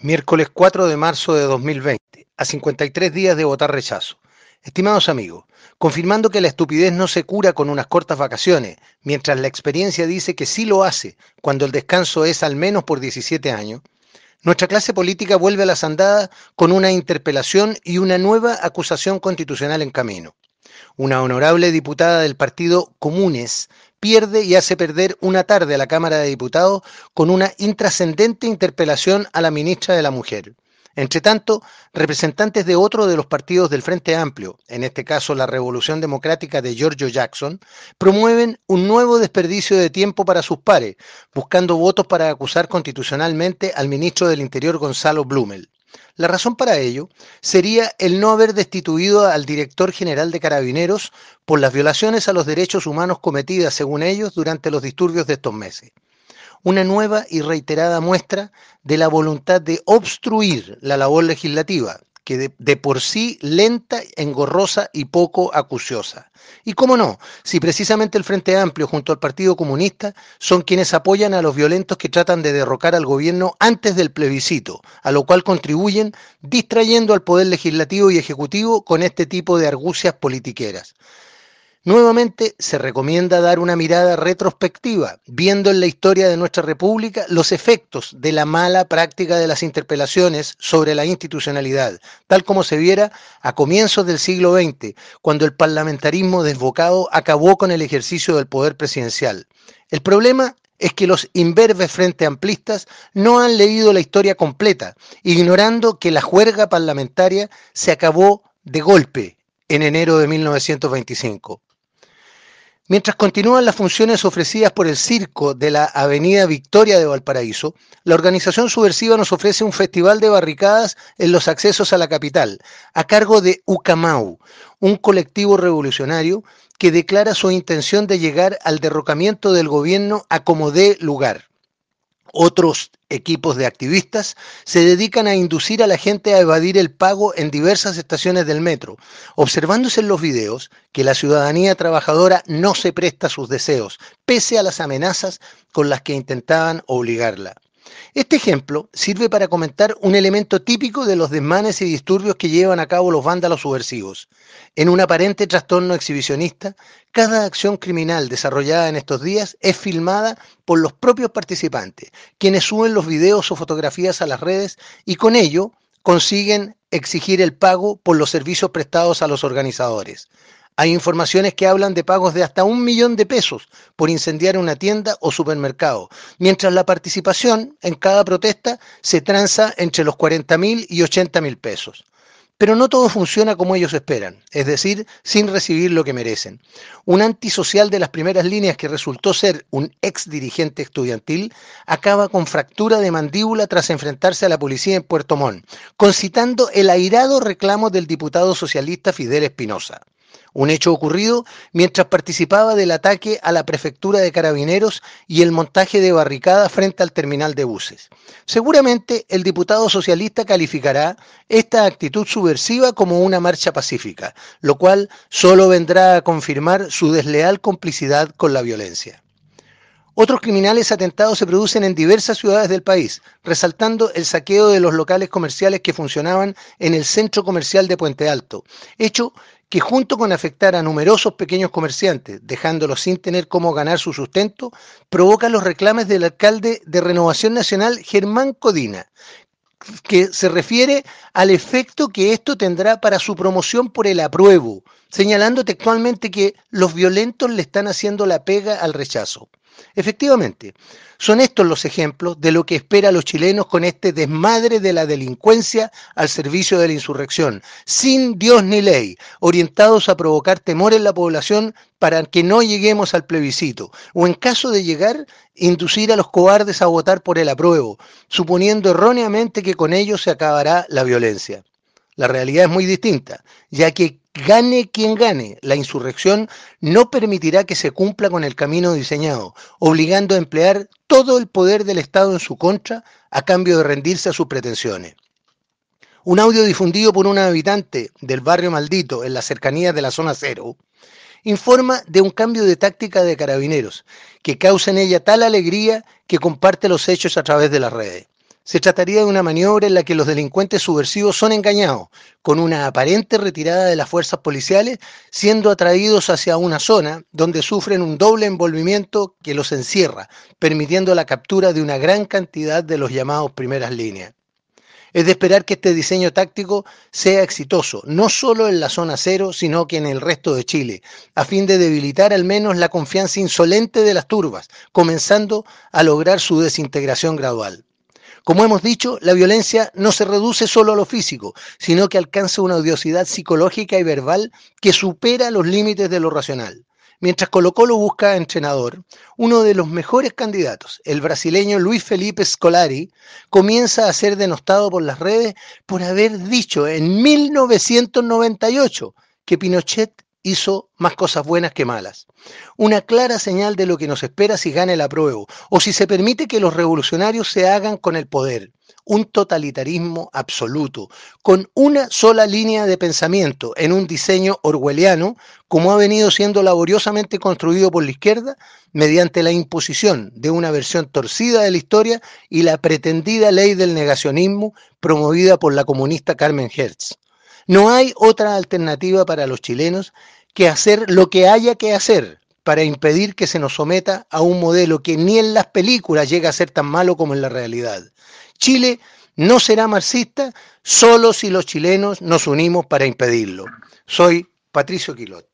Miércoles 4 de marzo de 2020, a 53 días de votar rechazo. Estimados amigos, confirmando que la estupidez no se cura con unas cortas vacaciones, mientras la experiencia dice que sí lo hace cuando el descanso es al menos por 17 años, nuestra clase política vuelve a las andadas con una interpelación y una nueva acusación constitucional en camino. Una honorable diputada del partido Comunes pierde y hace perder una tarde a la Cámara de Diputados con una intrascendente interpelación a la ministra de la Mujer. Entre tanto, representantes de otro de los partidos del Frente Amplio, en este caso la Revolución Democrática de Giorgio Jackson, promueven un nuevo desperdicio de tiempo para sus pares, buscando votos para acusar constitucionalmente al ministro del Interior Gonzalo Blumel. La razón para ello sería el no haber destituido al director general de Carabineros por las violaciones a los derechos humanos cometidas, según ellos, durante los disturbios de estos meses. Una nueva y reiterada muestra de la voluntad de obstruir la labor legislativa, que de, por sí lenta, engorrosa y poco acuciosa. Y cómo no, si precisamente el Frente Amplio junto al Partido Comunista son quienes apoyan a los violentos que tratan de derrocar al gobierno antes del plebiscito, a lo cual contribuyen distrayendo al Poder Legislativo y Ejecutivo con este tipo de argucias politiqueras. Nuevamente se recomienda dar una mirada retrospectiva, viendo en la historia de nuestra República los efectos de la mala práctica de las interpelaciones sobre la institucionalidad, tal como se viera a comienzos del siglo XX, cuando el parlamentarismo desbocado acabó con el ejercicio del poder presidencial. El problema es que los imberbes frente amplistas no han leído la historia completa, ignorando que la juerga parlamentaria se acabó de golpe en enero de 1925. Mientras continúan las funciones ofrecidas por el circo de la Avenida Victoria de Valparaíso, la organización subversiva nos ofrece un festival de barricadas en los accesos a la capital, a cargo de Ucamau, un colectivo revolucionario que declara su intención de llegar al derrocamiento del gobierno a como dé lugar. Otros equipos de activistas se dedican a inducir a la gente a evadir el pago en diversas estaciones del metro, observándose en los videos que la ciudadanía trabajadora no se presta a sus deseos, pese a las amenazas con las que intentaban obligarla. Este ejemplo sirve para comentar un elemento típico de los desmanes y disturbios que llevan a cabo los vándalos subversivos. En un aparente trastorno exhibicionista, cada acción criminal desarrollada en estos días es filmada por los propios participantes, quienes suben los videos o fotografías a las redes y con ello consiguen exigir el pago por los servicios prestados a los organizadores. Hay informaciones que hablan de pagos de hasta un millón de pesos por incendiar una tienda o supermercado, mientras la participación en cada protesta se tranza entre los 40 mil y 80 mil pesos. Pero no todo funciona como ellos esperan, es decir, sin recibir lo que merecen. Un antisocial de las primeras líneas que resultó ser un ex dirigente estudiantil acaba con fractura de mandíbula tras enfrentarse a la policía en Puerto Montt, concitando el airado reclamo del diputado socialista Fidel Espinosa un hecho ocurrido mientras participaba del ataque a la prefectura de carabineros y el montaje de barricadas frente al terminal de buses. Seguramente el diputado socialista calificará esta actitud subversiva como una marcha pacífica, lo cual solo vendrá a confirmar su desleal complicidad con la violencia. Otros criminales atentados se producen en diversas ciudades del país, resaltando el saqueo de los locales comerciales que funcionaban en el centro comercial de Puente Alto, hecho que junto con afectar a numerosos pequeños comerciantes, dejándolos sin tener cómo ganar su sustento, provoca los reclames del alcalde de Renovación Nacional, Germán Codina, que se refiere al efecto que esto tendrá para su promoción por el apruebo, señalando textualmente que los violentos le están haciendo la pega al rechazo. Efectivamente, son estos los ejemplos de lo que espera los chilenos con este desmadre de la delincuencia al servicio de la insurrección, sin Dios ni ley, orientados a provocar temor en la población para que no lleguemos al plebiscito, o en caso de llegar, inducir a los cobardes a votar por el apruebo, suponiendo erróneamente que con ello se acabará la violencia. La realidad es muy distinta, ya que gane quien gane, la insurrección no permitirá que se cumpla con el camino diseñado, obligando a emplear todo el poder del Estado en su contra a cambio de rendirse a sus pretensiones. Un audio difundido por un habitante del barrio maldito en la cercanía de la zona cero informa de un cambio de táctica de carabineros que causa en ella tal alegría que comparte los hechos a través de las redes. Se trataría de una maniobra en la que los delincuentes subversivos son engañados, con una aparente retirada de las fuerzas policiales, siendo atraídos hacia una zona donde sufren un doble envolvimiento que los encierra, permitiendo la captura de una gran cantidad de los llamados primeras líneas. Es de esperar que este diseño táctico sea exitoso, no solo en la zona cero, sino que en el resto de Chile, a fin de debilitar al menos la confianza insolente de las turbas, comenzando a lograr su desintegración gradual. Como hemos dicho, la violencia no se reduce solo a lo físico, sino que alcanza una odiosidad psicológica y verbal que supera los límites de lo racional. Mientras Colo Colo busca entrenador, uno de los mejores candidatos, el brasileño Luis Felipe Scolari, comienza a ser denostado por las redes por haber dicho en 1998 que Pinochet hizo más cosas buenas que malas. Una clara señal de lo que nos espera si gana el apruebo o si se permite que los revolucionarios se hagan con el poder. Un totalitarismo absoluto, con una sola línea de pensamiento en un diseño orwelliano, como ha venido siendo laboriosamente construido por la izquierda, mediante la imposición de una versión torcida de la historia y la pretendida ley del negacionismo promovida por la comunista Carmen Hertz. No hay otra alternativa para los chilenos que hacer lo que haya que hacer para impedir que se nos someta a un modelo que ni en las películas llega a ser tan malo como en la realidad. Chile no será marxista solo si los chilenos nos unimos para impedirlo. Soy Patricio Quilot.